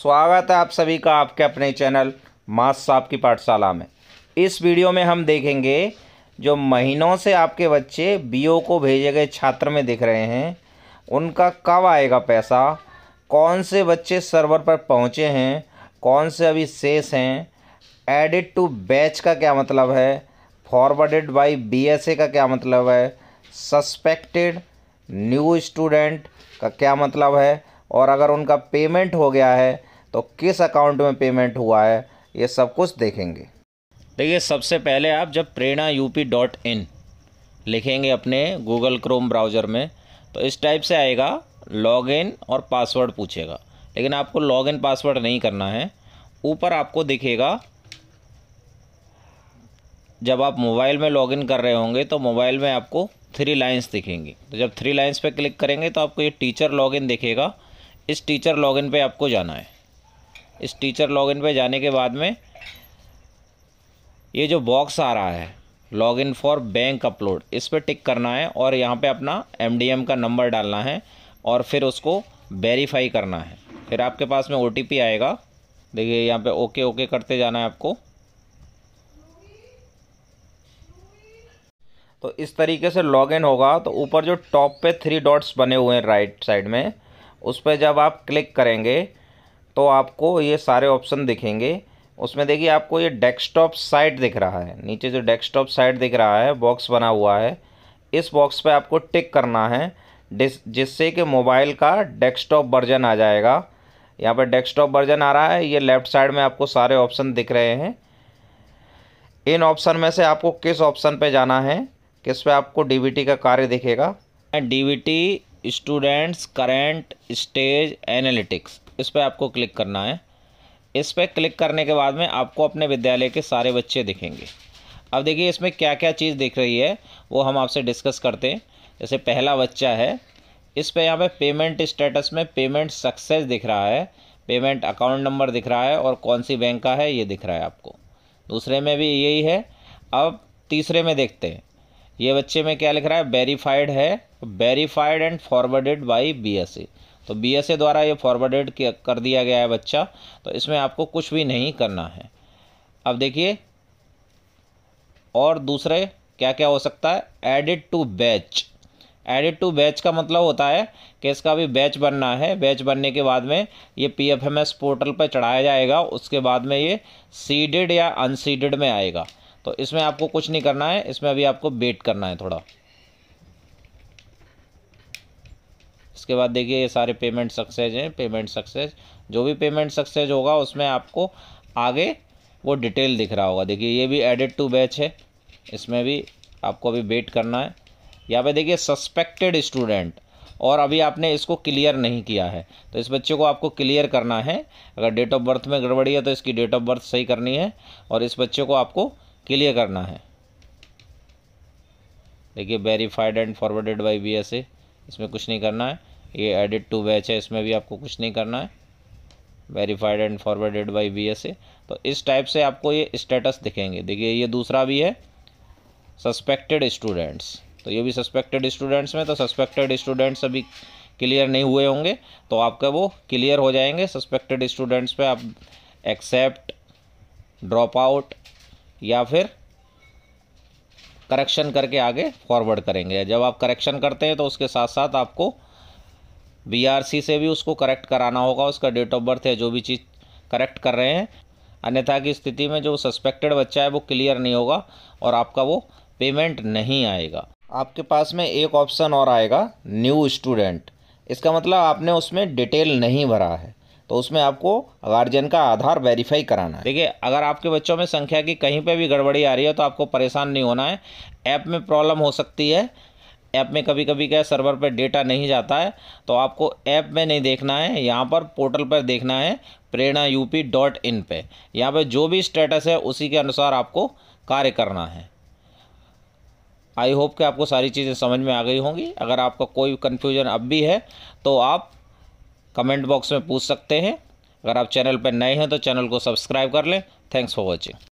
स्वागत है आप सभी का आपके अपने चैनल मास साहब की पाठशाला में इस वीडियो में हम देखेंगे जो महीनों से आपके बच्चे बीओ को भेजे गए छात्र में दिख रहे हैं उनका कब आएगा पैसा कौन से बच्चे सर्वर पर पहुंचे हैं कौन से अभी शेष हैं एडिट टू बैच का क्या मतलब है फॉरवर्डेड बाय बी का क्या मतलब है सस्पेक्टेड न्यू स्टूडेंट का क्या मतलब है और अगर उनका पेमेंट हो गया है तो किस अकाउंट में पेमेंट हुआ है ये सब कुछ देखेंगे देखिए सबसे पहले आप जब प्रेरणा यूपी डॉट इन लिखेंगे अपने गूगल क्रोम ब्राउज़र में तो इस टाइप से आएगा लॉगिन और पासवर्ड पूछेगा लेकिन आपको लॉगिन पासवर्ड नहीं करना है ऊपर आपको दिखेगा जब आप मोबाइल में लॉगिन कर रहे होंगे तो मोबाइल में आपको थ्री लाइंस दिखेंगी तो जब थ्री लाइंस पर क्लिक करेंगे तो आपको ये टीचर लॉगिन दिखेगा इस टीचर लॉगिन पे आपको जाना है इस टीचर लॉगिन पे जाने के बाद में ये जो बॉक्स आ रहा है लॉगिन फॉर बैंक अपलोड इस पर टिक करना है और यहाँ पे अपना एम का नंबर डालना है और फिर उसको वेरीफाई करना है फिर आपके पास में ओ आएगा देखिए यहाँ पे ओके ओके करते जाना है आपको तो इस तरीके से लॉगिन होगा तो ऊपर जो टॉप पे थ्री डॉट्स बने हुए हैं राइट साइड में उस पर जब आप क्लिक करेंगे तो आपको ये सारे ऑप्शन दिखेंगे उसमें देखिए आपको ये डेस्कटॉप साइट दिख रहा है नीचे जो डेस्कटॉप साइट दिख रहा है बॉक्स बना हुआ है इस बॉक्स पे आपको टिक करना है जिससे कि मोबाइल का डेस्कटॉप वर्जन आ जाएगा यहाँ पर डेस्कटॉप वर्जन आ रहा है ये लेफ़्ट साइड में आपको सारे ऑप्शन दिख रहे हैं इन ऑप्शन में से आपको किस ऑप्शन पर जाना है किस पर आपको डी का कार्य दिखेगा D students current stage analytics इस पर आपको क्लिक करना है इस पर क्लिक करने के बाद में आपको अपने विद्यालय के सारे बच्चे दिखेंगे अब देखिए इसमें क्या क्या चीज़ दिख रही है वो हम आपसे डिस्कस करते हैं जैसे पहला बच्चा है इस पर यहाँ पे पेमेंट स्टेटस में पेमेंट सक्सेस दिख रहा है पेमेंट अकाउंट नंबर दिख रहा है और कौन सी बैंक का है ये दिख रहा है आपको दूसरे में भी यही है अब तीसरे में देखते हैं ये बच्चे में क्या लिख रहा है वेरीफाइड है verified and forwarded by B S C तो ए द्वारा ये फॉरवर्डेड कर दिया गया है बच्चा तो इसमें आपको कुछ भी नहीं करना है अब देखिए और दूसरे क्या क्या हो सकता है added to batch added to batch का मतलब होता है कि इसका भी बैच बनना है बैच बनने के बाद में ये P F M S portal पर चढ़ाया जाएगा उसके बाद में ये सीडेड या अनसीडेड में आएगा तो इसमें आपको कुछ नहीं करना है इसमें अभी आपको वेट करना है थोड़ा उसके बाद देखिए ये सारे पेमेंट सक्सेस हैं पेमेंट सक्सेस जो भी पेमेंट सक्सेस होगा उसमें आपको आगे वो डिटेल दिख रहा होगा देखिए ये भी एडिट टू बैच है इसमें भी आपको अभी वेट करना है यहाँ पे देखिए सस्पेक्टेड स्टूडेंट और अभी आपने इसको क्लियर नहीं किया है तो इस बच्चे को आपको क्लियर करना है अगर डेट ऑफ बर्थ में गड़बड़ी है तो इसकी डेट ऑफ बर्थ सही करनी है और इस बच्चे को आपको क्लियर करना है देखिए verified and forwarded by B इसमें कुछ नहीं करना है ये एडिट टू बैच है इसमें भी आपको कुछ नहीं करना है verified and forwarded by B S A तो इस टाइप से आपको ये स्टेटस दिखेंगे देखिए ये दूसरा भी है सस्पेक्टेड स्टूडेंट्स तो ये भी सस्पेक्टेड स्टूडेंट्स में तो सस्पेक्टेड स्टूडेंट्स अभी क्लियर नहीं हुए होंगे तो आपका वो क्लियर हो जाएंगे सस्पेक्टेड स्टूडेंट्स पे आप एक्सेप्ट ड्रॉप आउट या फिर करेक्शन करके आगे फॉरवर्ड करेंगे जब आप करेक्शन करते हैं तो उसके साथ साथ आपको बीआरसी से भी उसको करेक्ट कराना होगा उसका डेट ऑफ बर्थ है जो भी चीज़ करेक्ट कर रहे हैं अन्यथा की स्थिति में जो सस्पेक्टेड बच्चा है वो क्लियर नहीं होगा और आपका वो पेमेंट नहीं आएगा आपके पास में एक ऑप्शन और आएगा न्यू स्टूडेंट इसका मतलब आपने उसमें डिटेल नहीं भरा है तो उसमें आपको गार्जियन का आधार वेरीफाई कराना है देखिए अगर आपके बच्चों में संख्या की कहीं पे भी गड़बड़ी आ रही है तो आपको परेशान नहीं होना है ऐप में प्रॉब्लम हो सकती है ऐप में कभी कभी क्या सर्वर पर डेटा नहीं जाता है तो आपको ऐप में नहीं देखना है यहाँ पर पोर्टल पर देखना है प्रेरणा यूपी डॉट इन पर यहाँ पर जो भी स्टेटस है उसी के अनुसार आपको कार्य करना है आई होप कि आपको सारी चीज़ें समझ में आ गई होंगी अगर आपका कोई कन्फ्यूजन अब भी है तो आप कमेंट बॉक्स में पूछ सकते हैं अगर आप चैनल पर नए हैं तो चैनल को सब्सक्राइब कर लें थैंक्स फॉर वॉचिंग